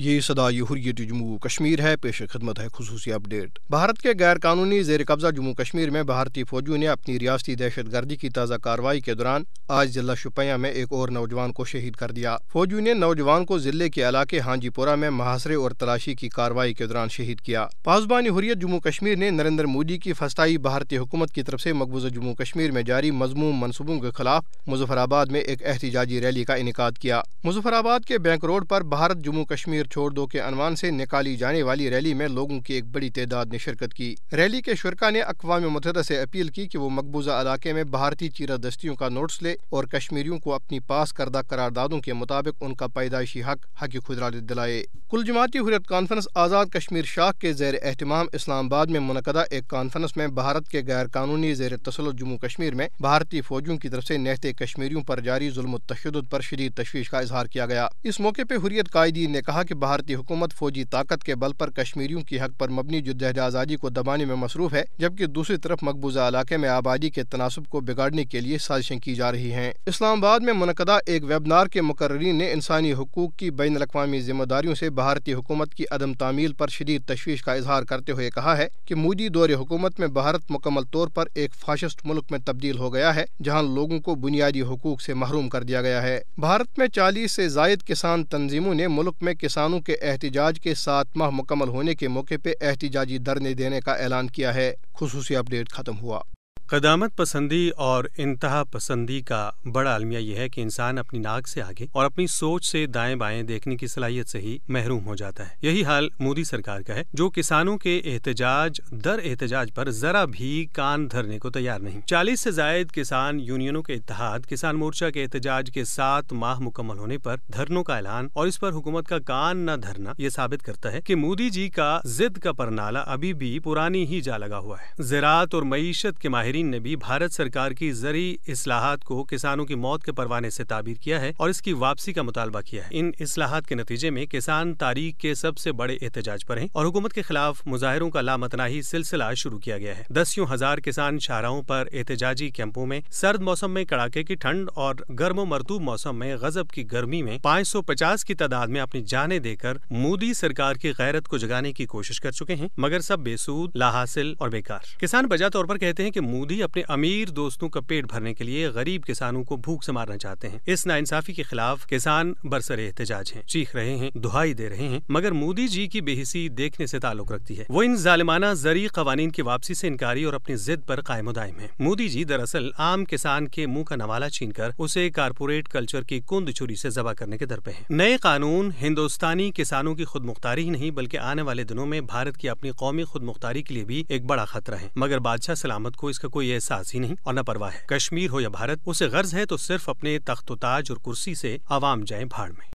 ये सदा यहूरीत जम्मू कश्मीर है पेश खदमत है खसूसी अपडेट भारत के गैर कानूनी जेर कब्जा जम्मू कश्मीर में भारतीय फौजियों ने अपनी रियासती दहशत गर्दी की ताज़ा कार्रवाई के दौरान आज जिला शुपया में एक और नौजवान को शहीद कर दिया फौजियों ने नौजवान को जिले के इलाके हांजीपुरा में महासरे और तलाशी की कार्रवाई के दौरान शहीद किया पासबानी हुरियत जम्मू कश्मीर ने नरेंद्र मोदी की फस्ताई भारतीय हुकूमत की तरफ से मकबूजा जम्मू कश्मीर में जारी मजमूम मनसूबों के खिलाफ मुजफ्फराबाद में एक एहतजाजी रैली का इनका किया मुजफ्फराबाद के बैंक रोड पर भारत जम्मू कश्मीर मंदिर छोड़ दो के अनवान से निकाली जाने वाली रैली में लोगों की एक बड़ी तादाद ने शिरकत की रैली के शुरा ने अकवा मुतहदा से अपील की कि वो मकबूजा इलाके में भारतीय चीरा दस्तियों का नोट्स ले और कश्मीरियों को अपनी पास करदा करारदादों के मुताबिक उनका पैदाइशी हक हक खुदरा दिलाए कुल जमाती हुरियत कॉन्फ्रेंस आज़ाद कश्मीर शाख के जैर अहतमाम इस्लामाबाद में मुनदा एक कॉन्फ्रेंस में भारत के गैर कानूनी जेर तसल जम्मू कश्मीर में भारतीय फौजों की तरफ से नहते कश्मीरियों पर जारी जुल्म तशद पर शदीद तशवीश का इजहार किया गया इस मौके पर हुरियत कायदीन ने कहा कि भारतीय हुकूमत फौजी ताकत के बल पर कश्मीरियों की हक पर मबनी जद्दहद आज़ादी को दबाने में मसरूफ है जबकि दूसरी तरफ मकबूजा इलाके में आबादी के तनासब को बिगाड़ने के लिए साजिशें की जा रही हैं इस्लामाबाद में मनदा एक वेबनार के मुकर्री ने इंसानी हकूक की बैन अवी जिम्मेदारियों से भारतीय हुकूमत की अदम तामील पर शदीद तशवीश का इजहार करते हुए कहा है कि मोदी दौर हुकूमत में भारत मुकम्मल तौर पर एक फाशिस्ट मुल्क में तब्दील हो गया है जहाँ लोगों को बुनियादी हकूक से महरूम कर दिया गया है भारत में चालीस से जायद किसान तंजीमों ने मुल्क में किसान किसानों के एहतजाज के सात माह मुकम्मल होने के मौके पर एहतजाजी धरने देने का ऐलान किया है खसूसी अपडेट खत्म हुआ कदामत पसंदी और इंतहा पसंदी का बड़ा आलमिया यह है कि इंसान अपनी नाक से आगे और अपनी सोच से दाएं बाएं देखने की सलाहियत से ही महरूम हो जाता है यही हाल मोदी सरकार का है जो किसानों के एहतजाज दर एहतजाज पर जरा भी कान धरने को तैयार नहीं चालीस से जायद किसान यूनियनों के इतिहाद किसान मोर्चा के एहतजाज के सात माह मुकम्मल होने आरोप धरनों का ऐलान और इस पर हुकूमत का कान न धरना ये साबित करता है की मोदी जी का जिद का परनाला अभी भी पुरानी ही जा लगा हुआ है जरात और मीशत के माहिर माहिरीन ने भी भारत सरकार की जरी असलाहत को किसानों की मौत के परवाने से ताबीर किया है और इसकी वापसी का मुतालबा किया है इन असलाहत के नतीजे में किसान तारीख के सबसे बड़े एहतजाज पर हैं और हुकूमत के खिलाफ मुजाहरों का लामतनाही सिलसिला शुरू किया गया है दसियों हजार किसान शाहराओं पर एहतजाजी कैंपों में सर्द मौसम में कड़ाके की ठंड और गर्म मरतूब मौसम में गजब की गर्मी में पाँच सौ पचास की तादाद में अपनी जाने देकर मोदी सरकार की गैरत को जगाने की कोशिश कर चुके हैं मगर सब बेसूद लाहासिल और बेकार किसान बजा तौर पर कहते हैं कि मोदी मोदी अपने अमीर दोस्तों का पेट भरने के लिए गरीब किसानों को भूख से मारना चाहते हैं इस नाइंसाफी के खिलाफ किसान बरसर एहतजाज हैं चीख रहे हैं दुहाई दे रहे हैं मगर मोदी जी की बेहिसी देखने से ताल्लुक रखती है वो इन जालिमाना जरी कवानीन की वापसी से इनकारी और अपनी जिद पर कायम दायम है मोदी जी दरअसल आम किसान के मुंह का नवाला छीन कर उसे कारपोरेट कल्चर की कुंद छुरी से जबा करने के दर पे है नए कानून हिंदुस्तानी किसानों की खुद मुख्तारी ही नहीं बल्कि आने वाले दिनों में भारत की अपनी कौमी खुद मुख्तारी के लिए भी एक बड़ा खतरा है मगर बादशाह सलामत को इसका कोई एहसास ही नहीं और न परवाह है कश्मीर हो या भारत उसे गर्ज है तो सिर्फ अपने तख्त ताज और कुर्सी से आवाम जाए भाड़ में